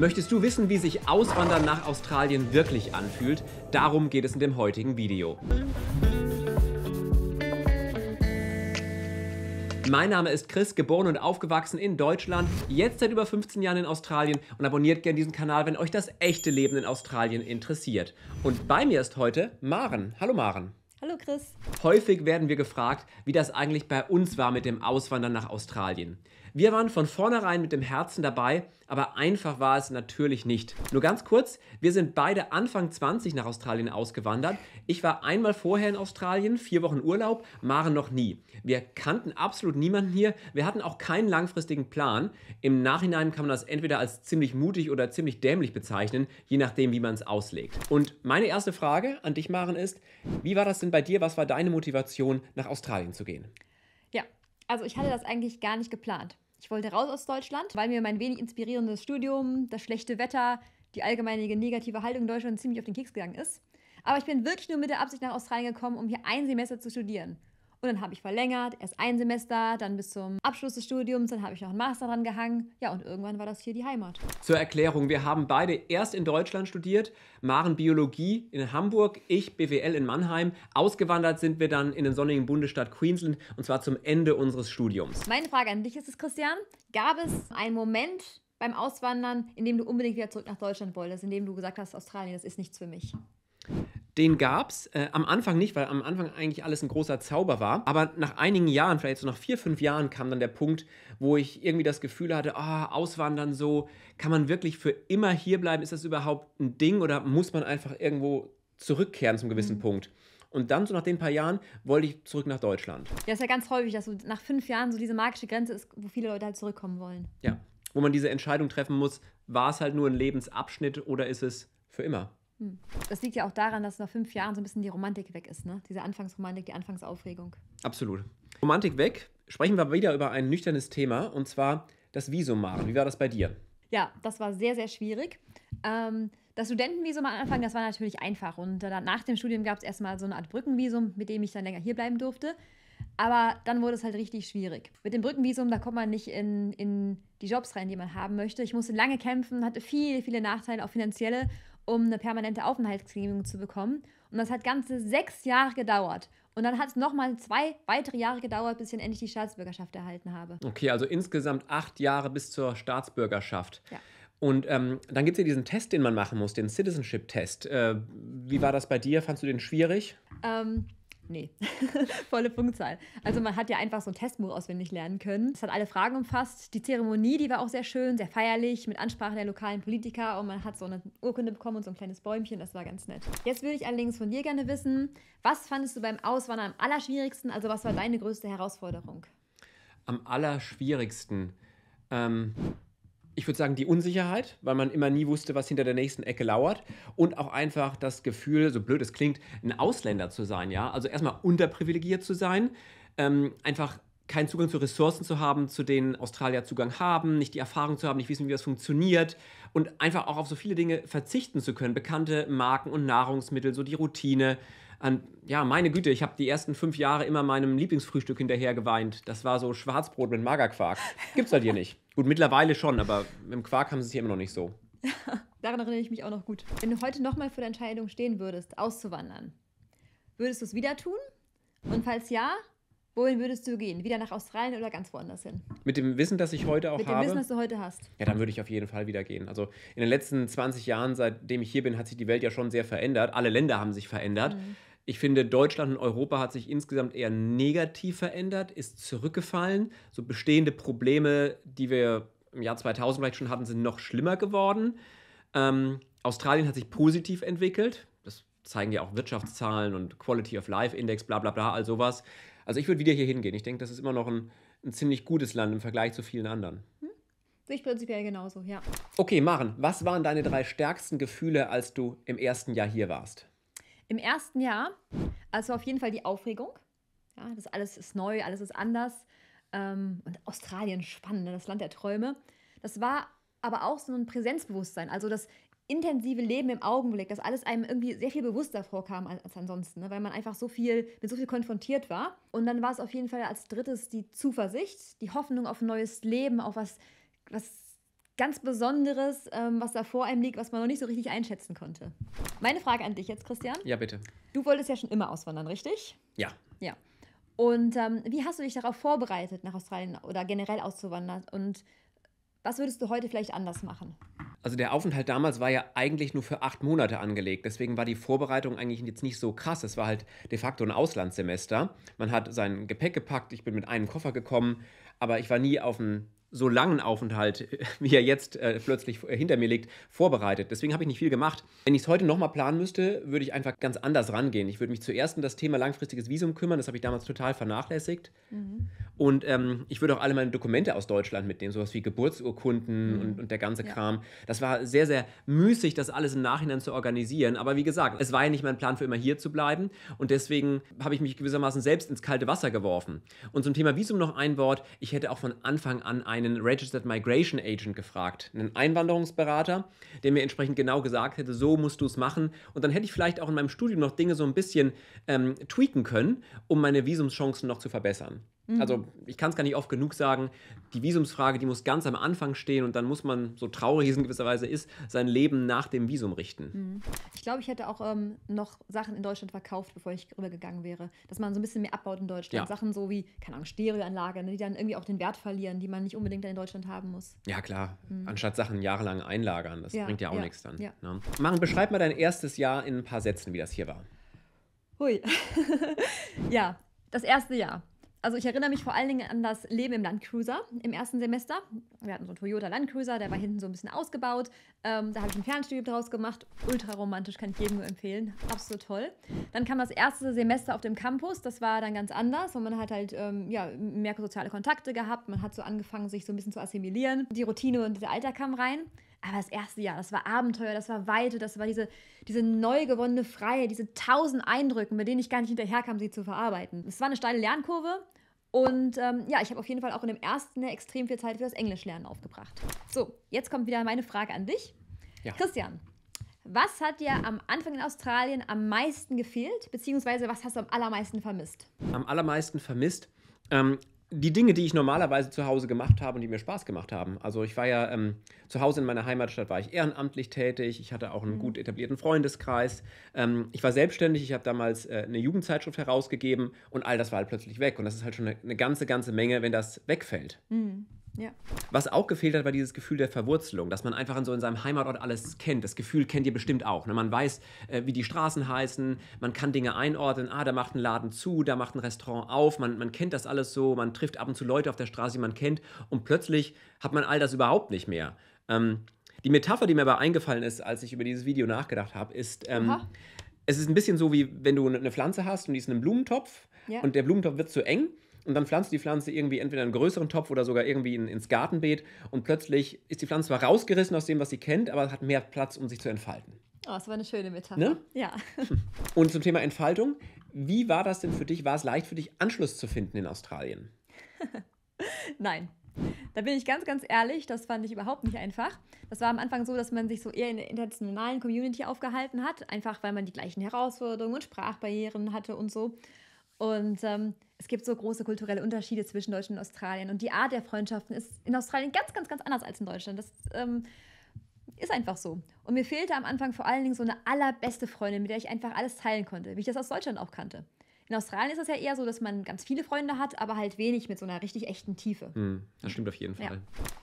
Möchtest du wissen, wie sich Auswandern nach Australien wirklich anfühlt? Darum geht es in dem heutigen Video. Mein Name ist Chris, geboren und aufgewachsen in Deutschland, jetzt seit über 15 Jahren in Australien und abonniert gerne diesen Kanal, wenn euch das echte Leben in Australien interessiert. Und bei mir ist heute Maren. Hallo Maren. Hallo Chris. Häufig werden wir gefragt, wie das eigentlich bei uns war mit dem Auswandern nach Australien. Wir waren von vornherein mit dem Herzen dabei, aber einfach war es natürlich nicht. Nur ganz kurz, wir sind beide Anfang 20 nach Australien ausgewandert. Ich war einmal vorher in Australien, vier Wochen Urlaub, Maren noch nie. Wir kannten absolut niemanden hier, wir hatten auch keinen langfristigen Plan. Im Nachhinein kann man das entweder als ziemlich mutig oder ziemlich dämlich bezeichnen, je nachdem, wie man es auslegt. Und meine erste Frage an dich, Maren, ist, wie war das denn bei dir? Was war deine Motivation, nach Australien zu gehen? Also ich hatte das eigentlich gar nicht geplant. Ich wollte raus aus Deutschland, weil mir mein wenig inspirierendes Studium, das schlechte Wetter, die allgemeine negative Haltung in Deutschland ziemlich auf den Keks gegangen ist. Aber ich bin wirklich nur mit der Absicht nach Australien gekommen, um hier ein Semester zu studieren. Und dann habe ich verlängert, erst ein Semester, dann bis zum Abschluss des Studiums, dann habe ich noch einen Master dran gehangen. Ja, und irgendwann war das hier die Heimat. Zur Erklärung, wir haben beide erst in Deutschland studiert, Maren Biologie in Hamburg, ich BWL in Mannheim. Ausgewandert sind wir dann in den sonnigen Bundesstaat Queensland und zwar zum Ende unseres Studiums. Meine Frage an dich ist es, Christian, gab es einen Moment, beim Auswandern, in dem du unbedingt wieder zurück nach Deutschland wolltest, in dem du gesagt hast, Australien, das ist nichts für mich? Den gab es äh, am Anfang nicht, weil am Anfang eigentlich alles ein großer Zauber war. Aber nach einigen Jahren, vielleicht so nach vier, fünf Jahren, kam dann der Punkt, wo ich irgendwie das Gefühl hatte, oh, auswandern so, kann man wirklich für immer hierbleiben? Ist das überhaupt ein Ding oder muss man einfach irgendwo zurückkehren zum gewissen mhm. Punkt? Und dann, so nach den paar Jahren, wollte ich zurück nach Deutschland. Ja, ist ja ganz häufig, dass so nach fünf Jahren so diese magische Grenze ist, wo viele Leute halt zurückkommen wollen. Ja, wo man diese Entscheidung treffen muss, war es halt nur ein Lebensabschnitt oder ist es für immer? Hm. Das liegt ja auch daran, dass nach fünf Jahren so ein bisschen die Romantik weg ist, ne? Diese Anfangsromantik, die Anfangsaufregung. Absolut. Romantik weg. Sprechen wir wieder über ein nüchternes Thema und zwar das Visum machen. Wie war das bei dir? Ja, das war sehr, sehr schwierig. Ähm, das Studentenvisum am Anfang, das war natürlich einfach. Und dann, nach dem Studium gab es erstmal so eine Art Brückenvisum, mit dem ich dann länger hier bleiben durfte. Aber dann wurde es halt richtig schwierig. Mit dem Brückenvisum, da kommt man nicht in, in die Jobs rein, die man haben möchte. Ich musste lange kämpfen, hatte viele, viele Nachteile, auch finanzielle um eine permanente Aufenthaltsgenehmigung zu bekommen. Und das hat ganze sechs Jahre gedauert. Und dann hat es nochmal zwei weitere Jahre gedauert, bis ich dann endlich die Staatsbürgerschaft erhalten habe. Okay, also insgesamt acht Jahre bis zur Staatsbürgerschaft. Ja. Und ähm, dann gibt es ja diesen Test, den man machen muss, den Citizenship-Test. Äh, wie war das bei dir? Fandest du den schwierig? Ähm, Nee, volle Punktzahl. Also man hat ja einfach so ein Testbuch auswendig lernen können. Es hat alle Fragen umfasst. Die Zeremonie, die war auch sehr schön, sehr feierlich, mit Ansprache der lokalen Politiker und man hat so eine Urkunde bekommen und so ein kleines Bäumchen. Das war ganz nett. Jetzt würde ich allerdings von dir gerne wissen, was fandest du beim Auswandern am allerschwierigsten? Also was war deine größte Herausforderung? Am allerschwierigsten. Ähm ich würde sagen, die Unsicherheit, weil man immer nie wusste, was hinter der nächsten Ecke lauert. Und auch einfach das Gefühl, so blöd es klingt, ein Ausländer zu sein, ja. Also erstmal unterprivilegiert zu sein, ähm, einfach keinen Zugang zu Ressourcen zu haben, zu denen Australier Zugang haben, nicht die Erfahrung zu haben, nicht wissen, wie das funktioniert und einfach auch auf so viele Dinge verzichten zu können, bekannte Marken und Nahrungsmittel, so die Routine an, ja, meine Güte, ich habe die ersten fünf Jahre immer meinem Lieblingsfrühstück hinterher geweint. Das war so Schwarzbrot mit Magerquark. Gibt's halt hier nicht. Gut, mittlerweile schon, aber mit dem Quark haben sie es hier immer noch nicht so. Daran erinnere ich mich auch noch gut. Wenn du heute nochmal vor der Entscheidung stehen würdest, auszuwandern, würdest du es wieder tun? Und falls ja, Wohin würdest du gehen? Wieder nach Australien oder ganz woanders hin? Mit dem Wissen, das ich heute auch habe. Mit dem habe, Wissen, das du heute hast. Ja, dann würde ich auf jeden Fall wieder gehen. Also in den letzten 20 Jahren, seitdem ich hier bin, hat sich die Welt ja schon sehr verändert. Alle Länder haben sich verändert. Mhm. Ich finde, Deutschland und Europa hat sich insgesamt eher negativ verändert, ist zurückgefallen. So bestehende Probleme, die wir im Jahr 2000 vielleicht schon hatten, sind noch schlimmer geworden. Ähm, Australien hat sich positiv entwickelt. Das zeigen ja auch Wirtschaftszahlen und Quality of Life Index, bla bla bla, all sowas. Also ich würde wieder hier hingehen. Ich denke, das ist immer noch ein, ein ziemlich gutes Land im Vergleich zu vielen anderen. Hm? Sehe ich prinzipiell genauso, ja. Okay, Maren, was waren deine drei stärksten Gefühle, als du im ersten Jahr hier warst? Im ersten Jahr, also auf jeden Fall die Aufregung. Ja, das alles ist neu, alles ist anders. Ähm, und Australien, spannend, ne, das Land der Träume. Das war aber auch so ein Präsenzbewusstsein, also das intensive Leben im Augenblick, dass alles einem irgendwie sehr viel bewusster vorkam als, als ansonsten, ne? weil man einfach so viel mit so viel konfrontiert war. Und dann war es auf jeden Fall als drittes die Zuversicht, die Hoffnung auf ein neues Leben, auf was, was ganz Besonderes, ähm, was da vor einem liegt, was man noch nicht so richtig einschätzen konnte. Meine Frage an dich jetzt, Christian. Ja, bitte. Du wolltest ja schon immer auswandern, richtig? Ja. Ja. Und ähm, wie hast du dich darauf vorbereitet, nach Australien oder generell auszuwandern? Und was würdest du heute vielleicht anders machen? Also der Aufenthalt damals war ja eigentlich nur für acht Monate angelegt. Deswegen war die Vorbereitung eigentlich jetzt nicht so krass. Es war halt de facto ein Auslandssemester. Man hat sein Gepäck gepackt, ich bin mit einem Koffer gekommen, aber ich war nie auf einem so langen Aufenthalt, wie er jetzt äh, plötzlich äh, hinter mir liegt, vorbereitet. Deswegen habe ich nicht viel gemacht. Wenn ich es heute nochmal planen müsste, würde ich einfach ganz anders rangehen. Ich würde mich zuerst um das Thema langfristiges Visum kümmern. Das habe ich damals total vernachlässigt. Mhm. Und ähm, ich würde auch alle meine Dokumente aus Deutschland mitnehmen, sowas wie Geburtsurkunden mhm. und, und, der ganze ja. Kram. Das war sehr, sehr müßig, das alles im Nachhinein zu organisieren. Aber wie gesagt, es war ja nicht mein Plan, für immer hier zu bleiben. Und deswegen habe ich mich gewissermaßen selbst ins kalte Wasser geworfen. Und zum Thema Visum noch ein Wort. Ich hätte auch von Anfang an ein einen Registered Migration Agent gefragt, einen Einwanderungsberater, der mir entsprechend genau gesagt hätte, so musst du es machen. Und dann hätte ich vielleicht auch in meinem Studium noch Dinge so ein bisschen ähm, tweaken können, um meine Visumschancen noch zu verbessern. Also, mhm. Also ich kann es gar nicht oft genug sagen, die Visumsfrage, die muss ganz am Anfang stehen und dann muss man, so traurig es in gewisser Weise ist, sein Leben nach dem Visum richten. Mhm. Ich glaube, ich hätte auch ähm, noch Sachen in Deutschland verkauft, bevor ich rübergegangen wäre. Dass man so ein bisschen mehr abbaut in Deutschland. Ja. Sachen so wie, keine Ahnung, Stereoanlage, ne, die dann irgendwie auch den Wert verlieren, die man nicht unbedingt dann in Deutschland haben muss. Ja, klar. Mhm. Anstatt Sachen jahrelang einlagern. Das ja, bringt ja auch ja, nichts dann. Ja. Ne? Maren, beschreib mal dein erstes Jahr in ein paar Sätzen, wie das hier war. Hui. ja, das erste Jahr also ich erinnere mich vor allen Dingen an das Leben im Landcruiser im ersten Semester. Wir hatten so einen Toyota Landcruiser, der war hinten so ein bisschen ausgebaut. Ähm, da habe ich ein Fernstudio draus gemacht. Ultra romantisch, kann ich jedem nur empfehlen. Absolut toll. Dann kam das erste Semester auf dem Campus. Das war dann ganz anders und man hat halt ähm, ja, mehr soziale Kontakte gehabt. Man hat so angefangen, sich so ein bisschen zu assimilieren. Die Routine und der Alter kam rein. Aber das erste Jahr, das war Abenteuer, das war Weite, das war diese, diese neu gewonnene Freiheit, diese tausend Eindrücken, mit denen ich gar nicht hinterherkam, sie zu verarbeiten. Es war eine steile Lernkurve. Und ähm, ja, ich habe auf jeden Fall auch in dem ersten Jahr extrem viel Zeit für das Englischlernen aufgebracht. So, jetzt kommt wieder meine Frage an dich. Ja. Christian, was hat dir am Anfang in Australien am meisten gefehlt, beziehungsweise was hast du am allermeisten vermisst? Am allermeisten vermisst? Ähm, die Dinge, die ich normalerweise zu Hause gemacht habe und die mir Spaß gemacht haben. Also ich war ja ähm, zu Hause in meiner Heimatstadt, war ich ehrenamtlich tätig, ich hatte auch einen mhm. gut etablierten Freundeskreis, ähm, ich war selbstständig, ich habe damals äh, eine Jugendzeitschrift herausgegeben und all das war halt plötzlich weg. Und das ist halt schon eine, eine ganze, ganze Menge, wenn das wegfällt. Mhm. Ja. Was auch gefehlt hat, war dieses Gefühl der Verwurzelung, dass man einfach in so in seinem Heimatort alles kennt. Das Gefühl kennt ihr bestimmt auch. Ne? Man weiß, äh, wie die Straßen heißen, man kann Dinge einordnen. Ah, da macht ein Laden zu, da macht ein Restaurant auf. Man, man kennt das alles so, man trifft ab und zu Leute auf der Straße, die man kennt. Und plötzlich hat man all das überhaupt nicht mehr. Ähm, die Metapher, die mir aber eingefallen ist, als ich über dieses Video nachgedacht habe, ist, ähm, es ist ein bisschen so, wie wenn du eine Pflanze hast und die ist in einem Blumentopf ja. und der Blumentopf wird zu eng und dann pflanzt die Pflanze irgendwie entweder in einen größeren Topf oder sogar irgendwie in, ins Gartenbeet und plötzlich ist die Pflanze zwar rausgerissen aus dem, was sie kennt, aber hat mehr Platz, um sich zu entfalten. Oh, das war eine schöne Metapher. Ne? Ja. Und zum Thema Entfaltung, wie war das denn für dich? War es leicht für dich, Anschluss zu finden in Australien? Nein. Da bin ich ganz, ganz ehrlich, das fand ich überhaupt nicht einfach. Das war am Anfang so, dass man sich so eher in der internationalen Community aufgehalten hat, einfach weil man die gleichen Herausforderungen und Sprachbarrieren hatte und so. Und ähm, es gibt so große kulturelle Unterschiede zwischen Deutschland und Australien. Und die Art der Freundschaften ist in Australien ganz, ganz, ganz anders als in Deutschland. Das ähm, ist einfach so. Und mir fehlte am Anfang vor allen Dingen so eine allerbeste Freundin, mit der ich einfach alles teilen konnte, wie ich das aus Deutschland auch kannte. In Australien ist es ja eher so, dass man ganz viele Freunde hat, aber halt wenig mit so einer richtig echten Tiefe. Hm, das stimmt auf jeden Fall. Ja.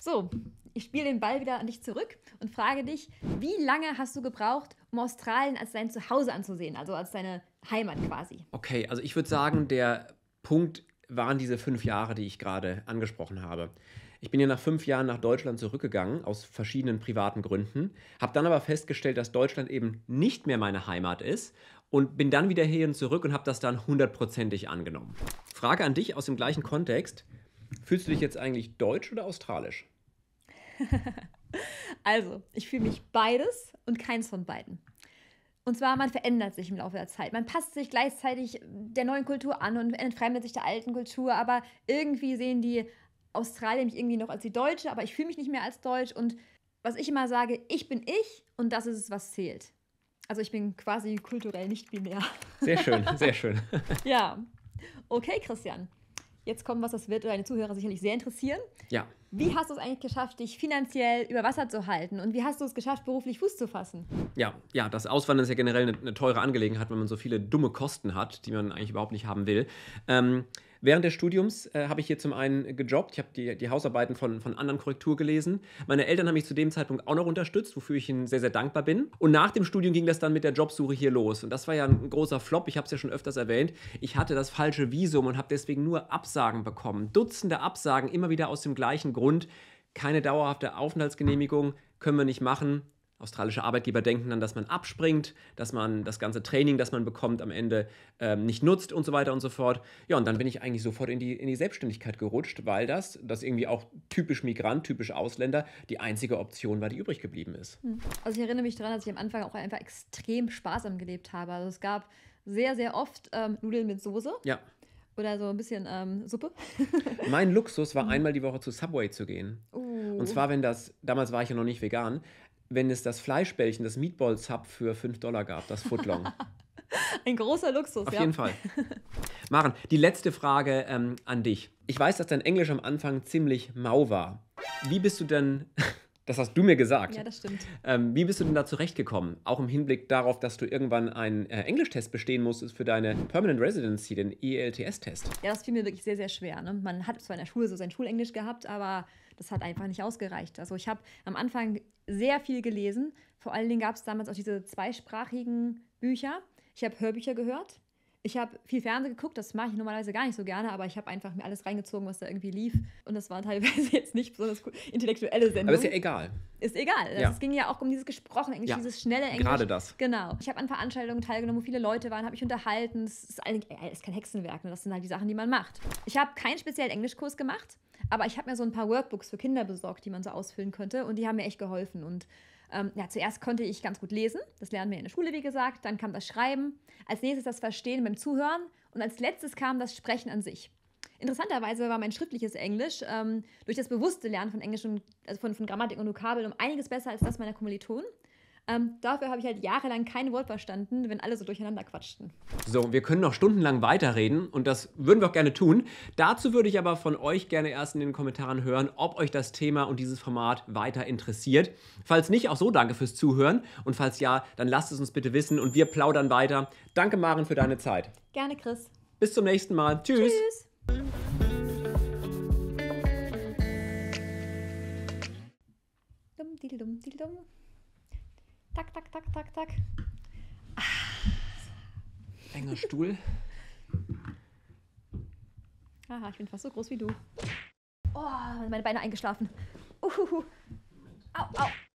So, ich spiele den Ball wieder an dich zurück und frage dich, wie lange hast du gebraucht, um Australien als sein Zuhause anzusehen, also als seine Heimat quasi. Okay, also ich würde sagen, der Punkt waren diese fünf Jahre, die ich gerade angesprochen habe. Ich bin ja nach fünf Jahren nach Deutschland zurückgegangen, aus verschiedenen privaten Gründen, habe dann aber festgestellt, dass Deutschland eben nicht mehr meine Heimat ist und bin dann wieder hierhin zurück und habe das dann hundertprozentig angenommen. Frage an dich aus dem gleichen Kontext. Fühlst du dich jetzt eigentlich deutsch oder australisch? Also, ich fühle mich beides und keins von beiden. Und zwar, man verändert sich im Laufe der Zeit. Man passt sich gleichzeitig der neuen Kultur an und entfremdet sich der alten Kultur, aber irgendwie sehen die Australier mich irgendwie noch als die Deutsche, aber ich fühle mich nicht mehr als Deutsch. Und was ich immer sage, ich bin ich und das ist es, was zählt. Also ich bin quasi kulturell nicht binär. Sehr schön, sehr schön. ja. Okay, Christian. Jetzt kommt was, das wird deine Zuhörer sicherlich sehr interessieren. Ja. Wie hast du es eigentlich geschafft, dich finanziell über Wasser zu halten? Und wie hast du es geschafft, beruflich Fuß zu fassen? Ja, ja, das Auswandern ist ja generell eine, eine teure Angelegenheit, wenn man so viele dumme Kosten hat, die man eigentlich überhaupt nicht haben will. Ähm, Während des Studiums äh, habe ich hier zum einen gejobbt, ich habe die, die Hausarbeiten von, von anderen Korrektur gelesen. Meine Eltern haben mich zu dem Zeitpunkt auch noch unterstützt, wofür ich ihnen sehr, sehr dankbar bin. Und nach dem Studium ging das dann mit der Jobsuche hier los. Und das war ja ein großer Flop, ich habe es ja schon öfters erwähnt. Ich hatte das falsche Visum und habe deswegen nur Absagen bekommen. Dutzende Absagen, immer wieder aus dem gleichen Grund. Keine dauerhafte Aufenthaltsgenehmigung können wir nicht machen Australische Arbeitgeber denken dann, dass man abspringt, dass man das ganze Training, das man bekommt, am Ende ähm, nicht nutzt und so weiter und so fort. Ja, und dann bin ich eigentlich sofort in die, in die Selbstständigkeit gerutscht, weil das, das irgendwie auch typisch Migrant, typisch Ausländer, die einzige Option war, die übrig geblieben ist. Hm. Also ich erinnere mich daran, dass ich am Anfang auch einfach extrem sparsam gelebt habe. Also es gab sehr, sehr oft ähm, Nudeln mit Soße. Ja oder so ein bisschen ähm, Suppe. mein Luxus war mhm. einmal die Woche zu Subway zu gehen. Uh. Und zwar, wenn das, damals war ich ja noch nicht vegan, wenn es das Fleischbällchen, das Meatball-Sub für 5 Dollar gab, das Footlong. Ein großer Luxus, Auf ja. Auf jeden Fall. Maren, die letzte Frage ähm, an dich. Ich weiß, dass dein Englisch am Anfang ziemlich mau war. Wie bist du denn das hast du mir gesagt. Ja, das stimmt. Ähm, wie bist du denn da zurechtgekommen? Auch im Hinblick darauf, dass du irgendwann einen äh, Englischtest bestehen musstest für deine Permanent Residency, den ELTS-Test. Ja, das fiel mir wirklich sehr, sehr schwer. Ne? Man hat zwar in der Schule so sein Schulenglisch gehabt, aber das hat einfach nicht ausgereicht. Also ich habe am Anfang sehr viel gelesen. Vor allen Dingen gab es damals auch diese zweisprachigen Bücher. Ich habe Hörbücher gehört ich habe viel Fernsehen geguckt, das mache ich normalerweise gar nicht so gerne, aber ich habe einfach mir alles reingezogen, was da irgendwie lief. Und das waren teilweise jetzt nicht besonders intellektuelle Sendungen. Aber ist ja egal. Ist egal. Also ja. Es ging ja auch um dieses gesprochene Englisch, ja. dieses schnelle Englisch. Gerade das. Genau. Ich habe an Veranstaltungen teilgenommen, wo viele Leute waren, habe mich unterhalten. Das ist, ein, ist kein Hexenwerk, ne? das sind halt die Sachen, die man macht. Ich habe keinen speziellen Englischkurs gemacht, aber ich habe mir so ein paar Workbooks für Kinder besorgt, die man so ausfüllen könnte. Und die haben mir echt geholfen. Und ähm, ja, zuerst konnte ich ganz gut lesen, das lernen wir in der Schule, wie gesagt, dann kam das Schreiben, als nächstes das Verstehen beim Zuhören und als letztes kam das Sprechen an sich. Interessanterweise war mein schriftliches Englisch ähm, durch das bewusste Lernen von Englisch und also von, von Grammatik und Vokabeln um einiges besser als das meiner Kommilitonen. Ähm, dafür habe ich halt jahrelang kein Wort verstanden, wenn alle so durcheinander quatschten. So, wir können noch stundenlang weiterreden und das würden wir auch gerne tun. Dazu würde ich aber von euch gerne erst in den Kommentaren hören, ob euch das Thema und dieses Format weiter interessiert. Falls nicht, auch so danke fürs Zuhören und falls ja, dann lasst es uns bitte wissen und wir plaudern weiter. Danke, Maren, für deine Zeit. Gerne, Chris. Bis zum nächsten Mal. Tschüss. Tschüss. Dum, dididum, dididum. Tak, tak, tak, tak, tak. Ah. Enger Stuhl. Aha, ich bin fast so groß wie du. Oh, meine Beine eingeschlafen. Uhuhu. Au, au.